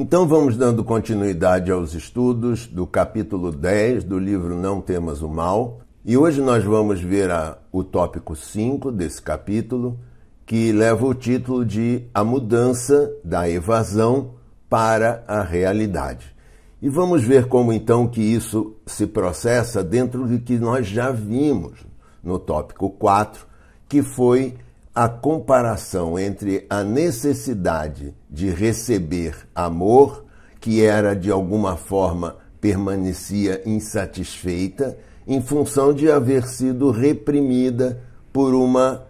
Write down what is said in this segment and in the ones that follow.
Então vamos dando continuidade aos estudos do capítulo 10 do livro Não Temas o Mal. E hoje nós vamos ver a, o tópico 5 desse capítulo, que leva o título de A Mudança da Evasão para a Realidade. E vamos ver como então que isso se processa dentro do de que nós já vimos no tópico 4, que foi a comparação entre a necessidade de receber amor, que era de alguma forma permanecia insatisfeita, em função de haver sido reprimida por uma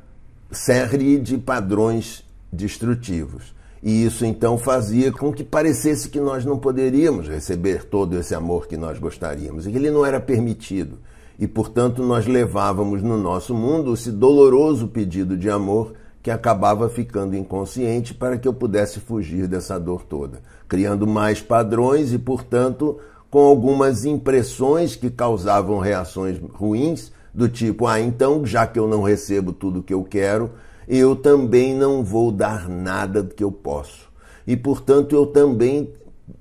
série de padrões destrutivos. E isso então fazia com que parecesse que nós não poderíamos receber todo esse amor que nós gostaríamos e que ele não era permitido e, portanto, nós levávamos no nosso mundo esse doloroso pedido de amor que acabava ficando inconsciente para que eu pudesse fugir dessa dor toda, criando mais padrões e, portanto, com algumas impressões que causavam reações ruins, do tipo: ah, então, já que eu não recebo tudo que eu quero, eu também não vou dar nada que eu posso. E, portanto, eu também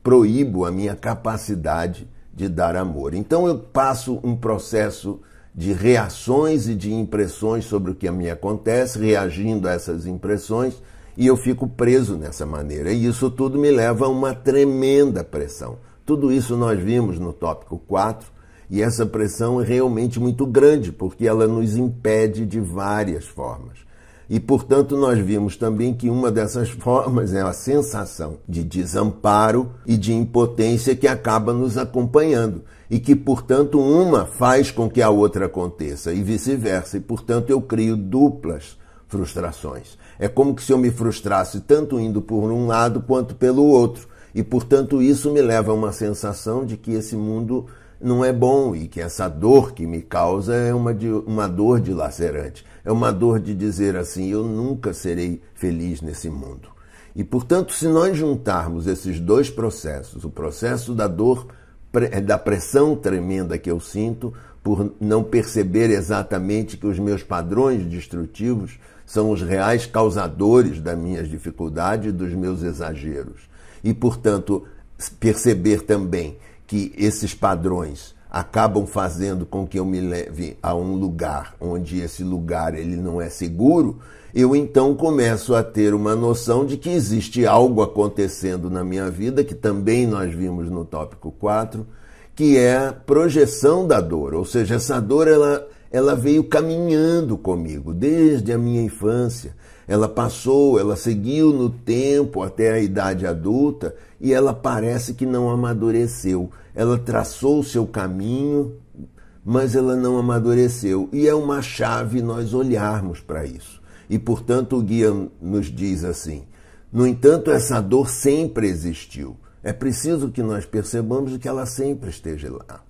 proíbo a minha capacidade de dar amor. Então eu passo um processo de reações e de impressões sobre o que a mim acontece, reagindo a essas impressões, e eu fico preso nessa maneira. E isso tudo me leva a uma tremenda pressão. Tudo isso nós vimos no tópico 4, e essa pressão é realmente muito grande, porque ela nos impede de várias formas. E, portanto, nós vimos também que uma dessas formas é a sensação de desamparo e de impotência que acaba nos acompanhando e que, portanto, uma faz com que a outra aconteça e vice-versa. E, portanto, eu crio duplas frustrações. É como se eu me frustrasse tanto indo por um lado quanto pelo outro. E, portanto, isso me leva a uma sensação de que esse mundo não é bom e que essa dor que me causa é uma, de, uma dor dilacerante, é uma dor de dizer assim: eu nunca serei feliz nesse mundo. E, portanto, se nós juntarmos esses dois processos, o processo da dor, da pressão tremenda que eu sinto por não perceber exatamente que os meus padrões destrutivos são os reais causadores das minhas dificuldades e dos meus exageros. E, portanto, perceber também que esses padrões acabam fazendo com que eu me leve a um lugar onde esse lugar ele não é seguro, eu então começo a ter uma noção de que existe algo acontecendo na minha vida, que também nós vimos no tópico 4, que é a projeção da dor, ou seja, essa dor ela ela veio caminhando comigo desde a minha infância. Ela passou, ela seguiu no tempo até a idade adulta e ela parece que não amadureceu. Ela traçou o seu caminho, mas ela não amadureceu. E é uma chave nós olharmos para isso. E portanto o guia nos diz assim: no entanto, essa dor sempre existiu. É preciso que nós percebamos que ela sempre esteja lá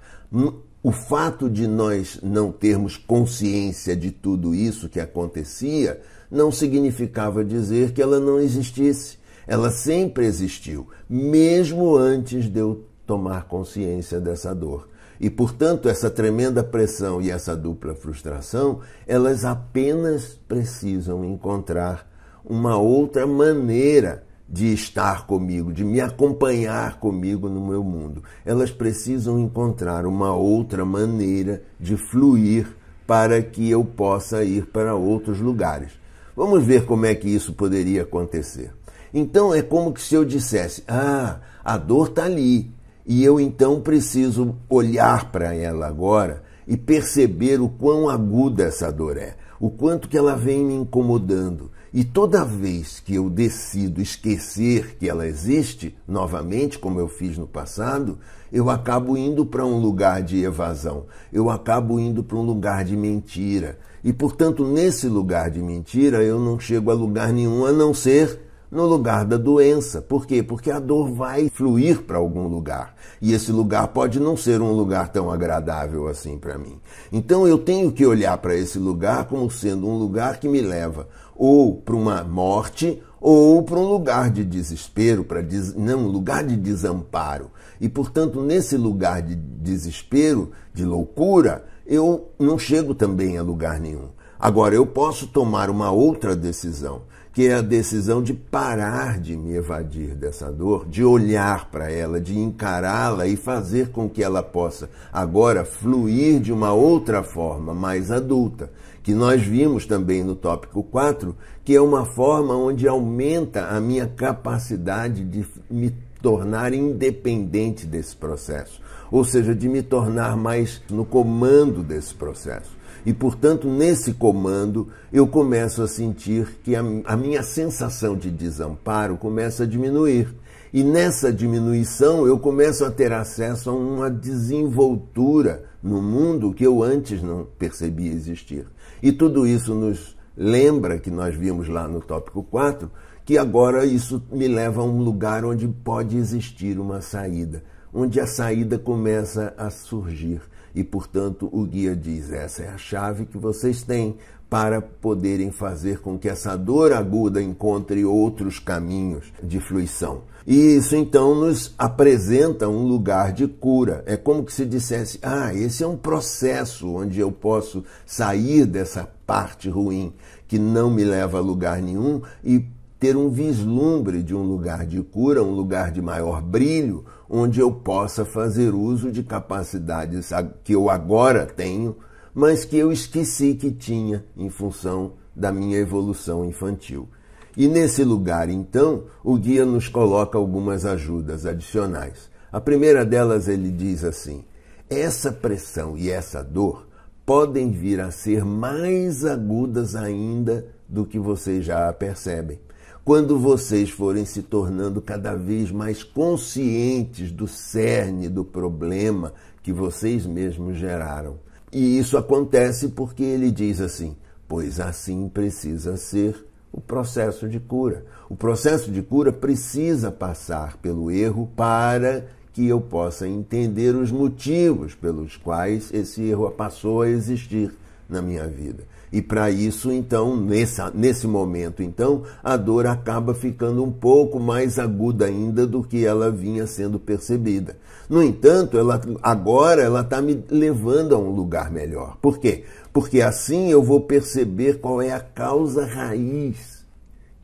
o fato de nós não termos consciência de tudo isso que acontecia não significava dizer que ela não existisse. Ela sempre existiu, mesmo antes de eu tomar consciência dessa dor. E, portanto, essa tremenda pressão e essa dupla frustração, elas apenas precisam encontrar uma outra maneira de estar comigo, de me acompanhar comigo no meu mundo. Elas precisam encontrar uma outra maneira de fluir para que eu possa ir para outros lugares. Vamos ver como é que isso poderia acontecer. Então é como se eu dissesse: "Ah, a dor está ali, e eu então preciso olhar para ela agora e perceber o quão aguda essa dor é, o quanto que ela vem me incomodando. E toda vez que eu decido esquecer que ela existe, novamente, como eu fiz no passado, eu acabo indo para um lugar de evasão, eu acabo indo para um lugar de mentira. E, portanto, nesse lugar de mentira, eu não chego a lugar nenhum a não ser no lugar da doença. Por quê? Porque a dor vai fluir para algum lugar. E esse lugar pode não ser um lugar tão agradável assim para mim. Então eu tenho que olhar para esse lugar como sendo um lugar que me leva ou para uma morte ou para um lugar de desespero, para des... não, um lugar de desamparo. E portanto, nesse lugar de desespero, de loucura, eu não chego também a lugar nenhum. Agora eu posso tomar uma outra decisão que é a decisão de parar de me evadir dessa dor, de olhar para ela, de encará-la e fazer com que ela possa agora fluir de uma outra forma, mais adulta, que nós vimos também no tópico 4, que é uma forma onde aumenta a minha capacidade de me tornar independente desse processo, ou seja, de me tornar mais no comando desse processo. E, portanto, nesse comando, eu começo a sentir que a, a minha sensação de desamparo começa a diminuir. E nessa diminuição eu começo a ter acesso a uma desenvoltura no mundo que eu antes não percebia existir. E tudo isso nos lembra que nós vimos lá no tópico 4 que agora isso me leva a um lugar onde pode existir uma saída, onde a saída começa a surgir. E, portanto, o guia diz: essa é a chave que vocês têm para poderem fazer com que essa dor aguda encontre outros caminhos de fluição. E isso então nos apresenta um lugar de cura. É como se dissesse: ah, esse é um processo onde eu posso sair dessa parte ruim que não me leva a lugar nenhum e ter um vislumbre de um lugar de cura, um lugar de maior brilho, onde eu possa fazer uso de capacidades que eu agora tenho, mas que eu esqueci que tinha em função da minha evolução infantil. E nesse lugar, então, o guia nos coloca algumas ajudas adicionais. A primeira delas ele diz assim: essa pressão e essa dor podem vir a ser mais agudas ainda do que vocês já percebem. Quando vocês forem se tornando cada vez mais conscientes do cerne do problema que vocês mesmos geraram. E isso acontece porque ele diz assim: pois assim precisa ser o processo de cura. O processo de cura precisa passar pelo erro para que eu possa entender os motivos pelos quais esse erro passou a existir na minha vida. E para isso, então, nessa, nesse momento, então, a dor acaba ficando um pouco mais aguda ainda do que ela vinha sendo percebida. No entanto, ela, agora ela está me levando a um lugar melhor. Por quê? Porque assim eu vou perceber qual é a causa raiz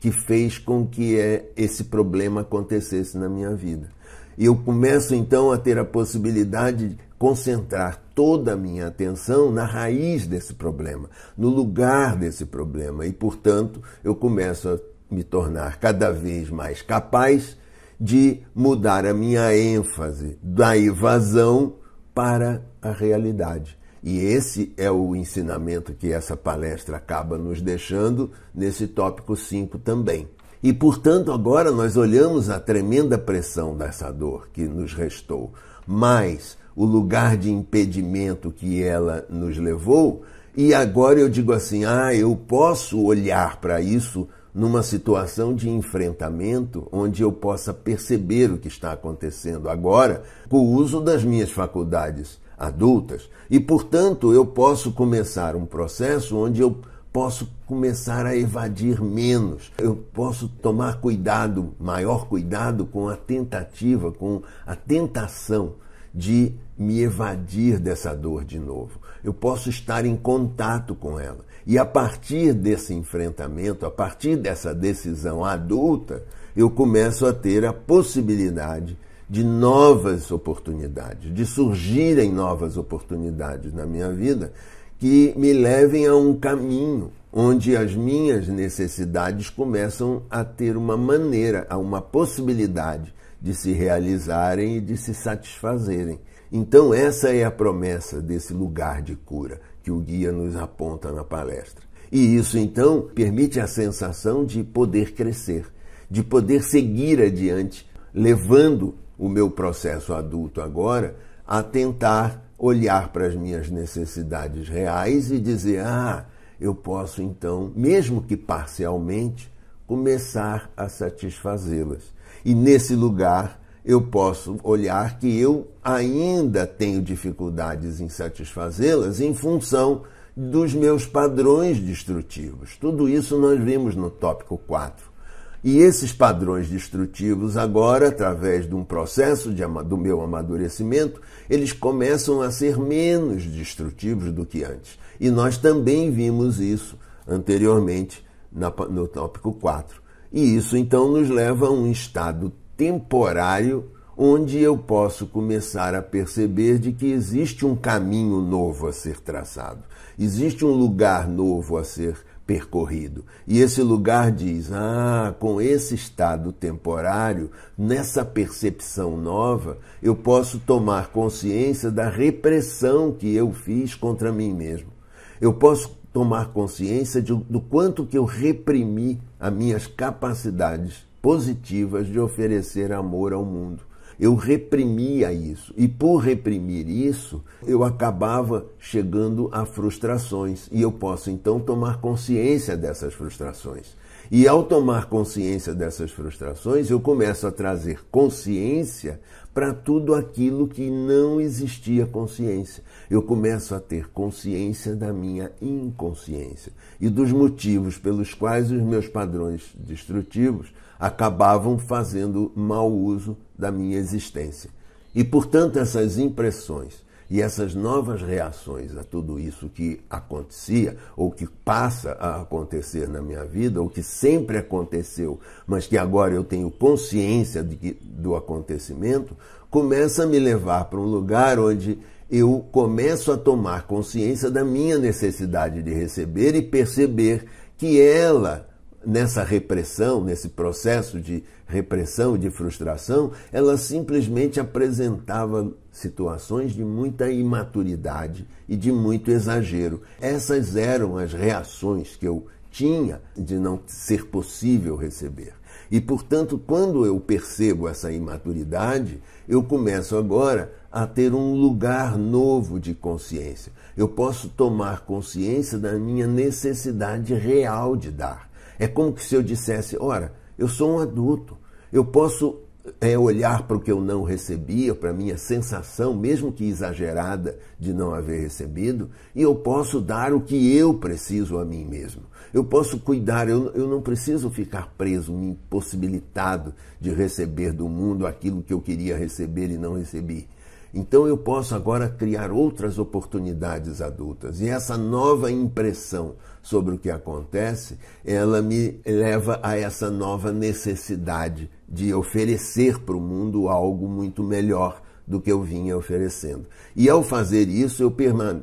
que fez com que é, esse problema acontecesse na minha vida. E eu começo então a ter a possibilidade concentrar toda a minha atenção na raiz desse problema, no lugar desse problema. E, portanto, eu começo a me tornar cada vez mais capaz de mudar a minha ênfase da evasão para a realidade. E esse é o ensinamento que essa palestra acaba nos deixando nesse tópico 5 também. E, portanto, agora nós olhamos a tremenda pressão dessa dor que nos restou, mas o lugar de impedimento que ela nos levou, e agora eu digo assim: ah, eu posso olhar para isso numa situação de enfrentamento onde eu possa perceber o que está acontecendo agora com o uso das minhas faculdades adultas. E, portanto, eu posso começar um processo onde eu posso começar a evadir menos, eu posso tomar cuidado, maior cuidado com a tentativa, com a tentação de me evadir dessa dor de novo. Eu posso estar em contato com ela. E a partir desse enfrentamento, a partir dessa decisão adulta, eu começo a ter a possibilidade de novas oportunidades, de surgirem novas oportunidades na minha vida que me levem a um caminho onde as minhas necessidades começam a ter uma maneira, a uma possibilidade de se realizarem e de se satisfazerem. Então, essa é a promessa desse lugar de cura que o guia nos aponta na palestra. E isso, então, permite a sensação de poder crescer, de poder seguir adiante, levando o meu processo adulto agora a tentar olhar para as minhas necessidades reais e dizer: ah, eu posso então, mesmo que parcialmente, começar a satisfazê-las. E nesse lugar eu posso olhar que eu ainda tenho dificuldades em satisfazê-las em função dos meus padrões destrutivos. Tudo isso nós vimos no tópico 4. E esses padrões destrutivos, agora, através de um processo de, do meu amadurecimento, eles começam a ser menos destrutivos do que antes. E nós também vimos isso anteriormente na, no tópico 4. E isso então nos leva a um estado temporário onde eu posso começar a perceber de que existe um caminho novo a ser traçado, existe um lugar novo a ser percorrido. E esse lugar diz: ah, com esse estado temporário, nessa percepção nova, eu posso tomar consciência da repressão que eu fiz contra mim mesmo eu posso tomar consciência de, do quanto que eu reprimi as minhas capacidades positivas de oferecer amor ao mundo. Eu reprimia isso e por reprimir isso, eu acabava chegando a frustrações e eu posso então tomar consciência dessas frustrações. E ao tomar consciência dessas frustrações, eu começo a trazer consciência para tudo aquilo que não existia consciência. Eu começo a ter consciência da minha inconsciência e dos motivos pelos quais os meus padrões destrutivos acabavam fazendo mau uso da minha existência. E, portanto, essas impressões e essas novas reações a tudo isso que acontecia, ou que passa a acontecer na minha vida, ou que sempre aconteceu, mas que agora eu tenho consciência que, do acontecimento, começa a me levar para um lugar onde eu começo a tomar consciência da minha necessidade de receber e perceber que ela nessa repressão, nesse processo de repressão, de frustração, ela simplesmente apresentava situações de muita imaturidade e de muito exagero. Essas eram as reações que eu tinha de não ser possível receber. E, portanto, quando eu percebo essa imaturidade, eu começo agora a ter um lugar novo de consciência. Eu posso tomar consciência da minha necessidade real de dar. É como se eu dissesse: ora, eu sou um adulto, eu posso é, olhar para o que eu não recebia, para a minha sensação, mesmo que exagerada, de não haver recebido, e eu posso dar o que eu preciso a mim mesmo. Eu posso cuidar, eu, eu não preciso ficar preso, impossibilitado de receber do mundo aquilo que eu queria receber e não recebi. Então eu posso agora criar outras oportunidades adultas. E essa nova impressão sobre o que acontece, ela me leva a essa nova necessidade de oferecer para o mundo algo muito melhor do que eu vinha oferecendo. E ao fazer isso, eu,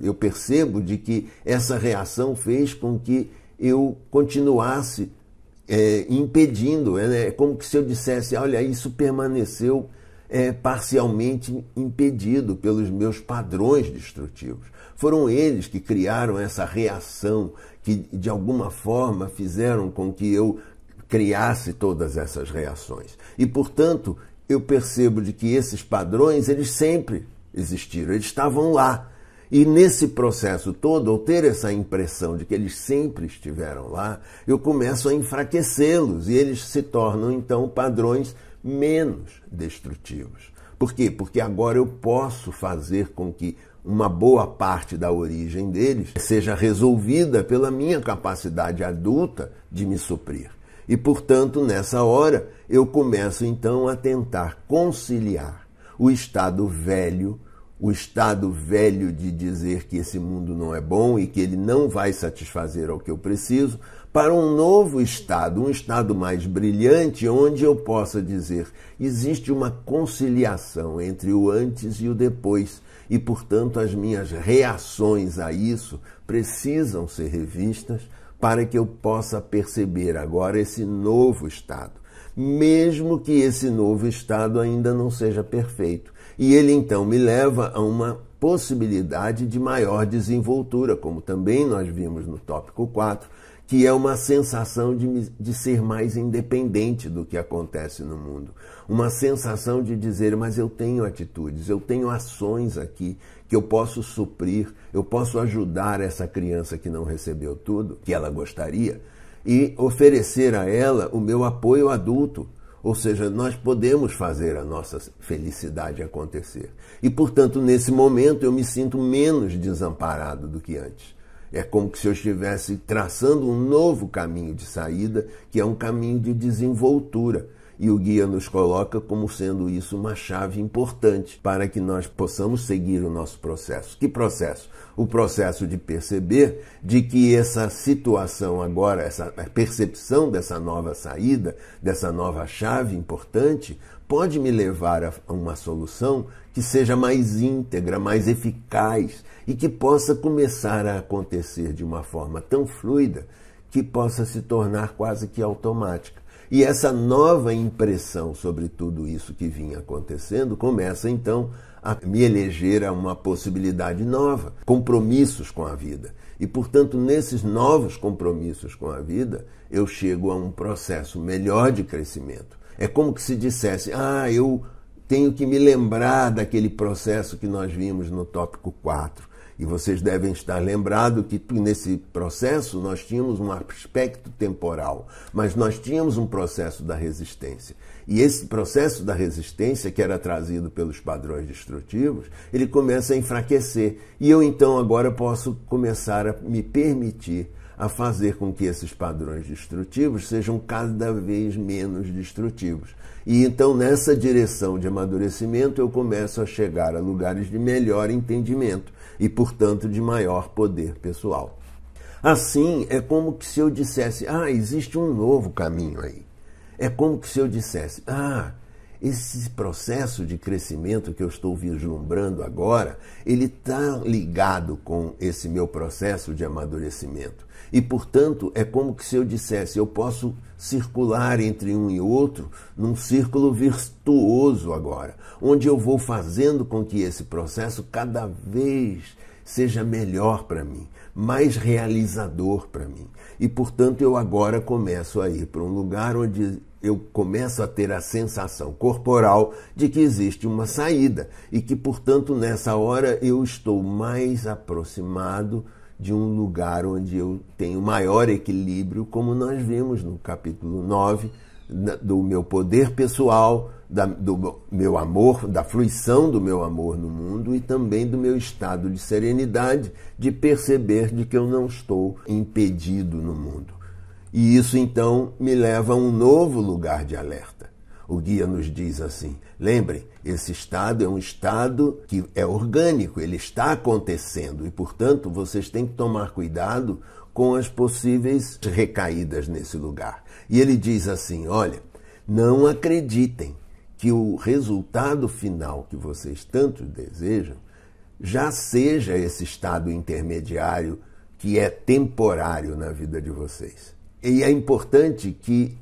eu percebo de que essa reação fez com que eu continuasse é, impedindo. É né? É como se eu dissesse, olha, isso permaneceu é, parcialmente impedido pelos meus padrões destrutivos. Foram eles que criaram essa reação, que de alguma forma fizeram com que eu criasse todas essas reações. E, portanto, eu percebo de que esses padrões, eles sempre existiram, eles estavam lá. E nesse processo todo, ao ter essa impressão de que eles sempre estiveram lá, eu começo a enfraquecê-los e eles se tornam então padrões menos destrutivos. Por quê? Porque agora eu posso fazer com que uma boa parte da origem deles seja resolvida pela minha capacidade adulta de me suprir. E, portanto, nessa hora, eu começo então a tentar conciliar o estado velho, o estado velho de dizer que esse mundo não é bom e que ele não vai satisfazer ao que eu preciso, para um novo estado, um estado mais brilhante, onde eu possa dizer: existe uma conciliação entre o antes e o depois, e, portanto, as minhas reações a isso precisam ser revistas para que eu possa perceber agora esse novo estado, mesmo que esse novo estado ainda não seja perfeito. E ele então me leva a uma possibilidade de maior desenvoltura, como também nós vimos no tópico 4, que é uma sensação de, de ser mais independente do que acontece no mundo. Uma sensação de dizer, mas eu tenho atitudes, eu tenho ações aqui que eu posso suprir, eu posso ajudar essa criança que não recebeu tudo que ela gostaria e oferecer a ela o meu apoio adulto. Ou seja, nós podemos fazer a nossa felicidade acontecer. E, portanto, nesse momento eu me sinto menos desamparado do que antes. É como se eu estivesse traçando um novo caminho de saída, que é um caminho de desenvoltura. E o guia nos coloca como sendo isso uma chave importante para que nós possamos seguir o nosso processo. Que processo? O processo de perceber de que essa situação agora, essa percepção dessa nova saída, dessa nova chave importante, pode me levar a uma solução que seja mais íntegra, mais eficaz e que possa começar a acontecer de uma forma tão fluida que possa se tornar quase que automática. E essa nova impressão sobre tudo isso que vinha acontecendo começa então a me eleger a uma possibilidade nova, compromissos com a vida. E, portanto, nesses novos compromissos com a vida, eu chego a um processo melhor de crescimento. É como que se dissesse: ah, eu tenho que me lembrar daquele processo que nós vimos no tópico 4. E vocês devem estar lembrados que nesse processo nós tínhamos um aspecto temporal, mas nós tínhamos um processo da resistência. E esse processo da resistência, que era trazido pelos padrões destrutivos, ele começa a enfraquecer. E eu então agora posso começar a me permitir a fazer com que esses padrões destrutivos sejam cada vez menos destrutivos. E então, nessa direção de amadurecimento, eu começo a chegar a lugares de melhor entendimento e, portanto, de maior poder pessoal. Assim, é como se eu dissesse: ah, existe um novo caminho aí. É como se eu dissesse: ah, esse processo de crescimento que eu estou vislumbrando agora, ele está ligado com esse meu processo de amadurecimento. E, portanto, é como se eu dissesse: eu posso circular entre um e outro num círculo virtuoso agora, onde eu vou fazendo com que esse processo cada vez seja melhor para mim, mais realizador para mim. E, portanto, eu agora começo a ir para um lugar onde eu começo a ter a sensação corporal de que existe uma saída e que, portanto, nessa hora eu estou mais aproximado de um lugar onde eu tenho maior equilíbrio, como nós vimos no capítulo 9, do meu poder pessoal, do meu amor, da fluição do meu amor no mundo e também do meu estado de serenidade, de perceber de que eu não estou impedido no mundo. E isso então me leva a um novo lugar de alerta o guia nos diz assim. Lembrem, esse estado é um estado que é orgânico, ele está acontecendo e, portanto, vocês têm que tomar cuidado com as possíveis recaídas nesse lugar. E ele diz assim: olha, não acreditem que o resultado final que vocês tanto desejam já seja esse estado intermediário que é temporário na vida de vocês. E é importante que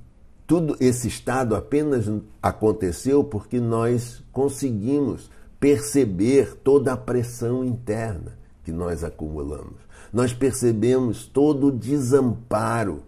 tudo esse estado apenas aconteceu porque nós conseguimos perceber toda a pressão interna que nós acumulamos. Nós percebemos todo o desamparo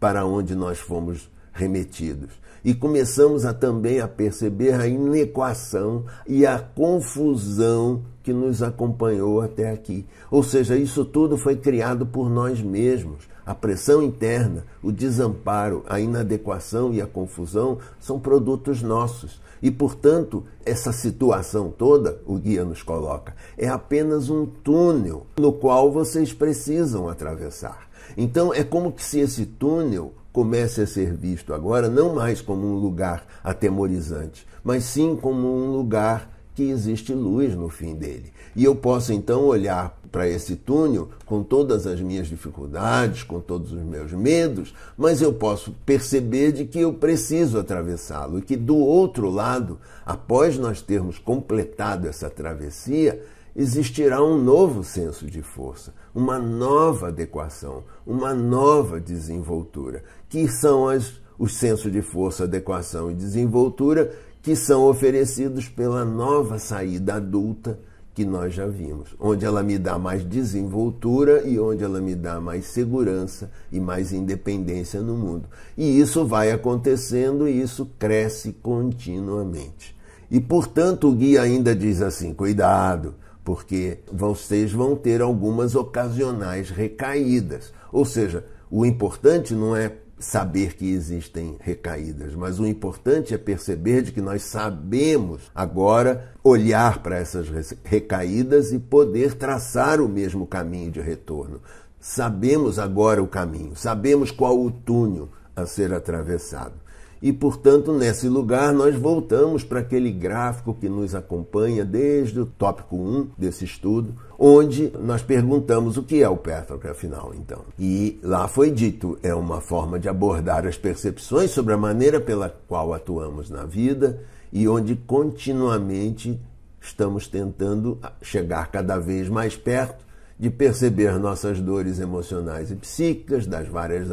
para onde nós fomos remetidos. E começamos a também a perceber a inequação e a confusão que nos acompanhou até aqui. Ou seja, isso tudo foi criado por nós mesmos. A pressão interna, o desamparo, a inadequação e a confusão são produtos nossos. E, portanto, essa situação toda, o guia nos coloca, é apenas um túnel no qual vocês precisam atravessar. Então, é como se esse túnel comece a ser visto agora não mais como um lugar atemorizante, mas sim como um lugar que existe luz no fim dele. E eu posso então olhar para esse túnel com todas as minhas dificuldades, com todos os meus medos, mas eu posso perceber de que eu preciso atravessá-lo e que do outro lado, após nós termos completado essa travessia, existirá um novo senso de força, uma nova adequação, uma nova desenvoltura, que são as, os senso de força, adequação e desenvoltura que são oferecidos pela nova saída adulta que nós já vimos, onde ela me dá mais desenvoltura e onde ela me dá mais segurança e mais independência no mundo. E isso vai acontecendo e isso cresce continuamente. E portanto, o guia ainda diz assim: cuidado, porque vocês vão ter algumas ocasionais recaídas. Ou seja, o importante não é saber que existem recaídas, mas o importante é perceber de que nós sabemos agora olhar para essas recaídas e poder traçar o mesmo caminho de retorno. Sabemos agora o caminho, sabemos qual o túnel a ser atravessado. E, portanto, nesse lugar nós voltamos para aquele gráfico que nos acompanha desde o tópico 1 desse estudo, onde nós perguntamos o que é o pétalo afinal, então. E lá foi dito, é uma forma de abordar as percepções sobre a maneira pela qual atuamos na vida e onde continuamente estamos tentando chegar cada vez mais perto de perceber nossas dores emocionais e psíquicas, das várias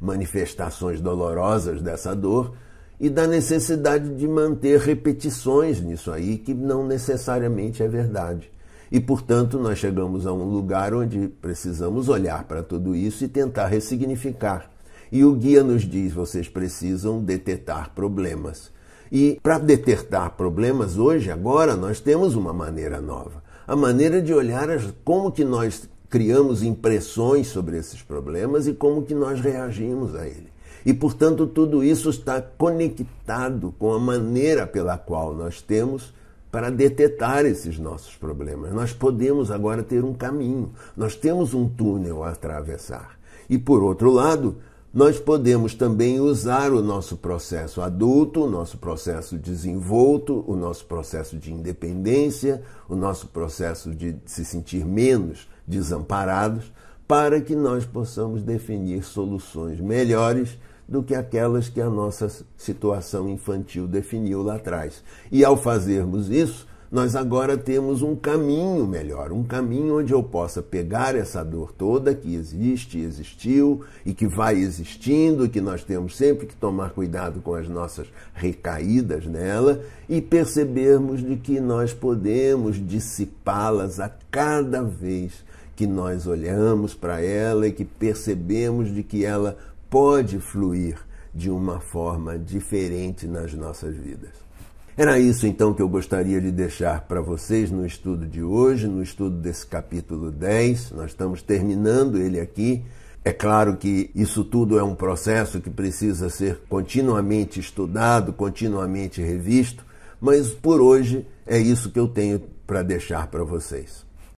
manifestações dolorosas dessa dor e da necessidade de manter repetições nisso aí, que não necessariamente é verdade. E, portanto, nós chegamos a um lugar onde precisamos olhar para tudo isso e tentar ressignificar. E o guia nos diz: vocês precisam detetar problemas. E para detectar problemas hoje, agora, nós temos uma maneira nova. A maneira de olhar como que nós criamos impressões sobre esses problemas e como que nós reagimos a ele. E, portanto, tudo isso está conectado com a maneira pela qual nós temos para detectar esses nossos problemas. Nós podemos agora ter um caminho, nós temos um túnel a atravessar. E, por outro lado, nós podemos também usar o nosso processo adulto, o nosso processo desenvolto, o nosso processo de independência, o nosso processo de se sentir menos desamparados, para que nós possamos definir soluções melhores do que aquelas que a nossa situação infantil definiu lá atrás. E ao fazermos isso, nós agora temos um caminho melhor, um caminho onde eu possa pegar essa dor toda que existe, existiu e que vai existindo, que nós temos sempre que tomar cuidado com as nossas recaídas nela e percebermos de que nós podemos dissipá-las a cada vez que nós olhamos para ela e que percebemos de que ela pode fluir de uma forma diferente nas nossas vidas. Era isso então que eu gostaria de deixar para vocês no estudo de hoje, no estudo desse capítulo 10. Nós estamos terminando ele aqui. É claro que isso tudo é um processo que precisa ser continuamente estudado, continuamente revisto, mas por hoje é isso que eu tenho para deixar para vocês.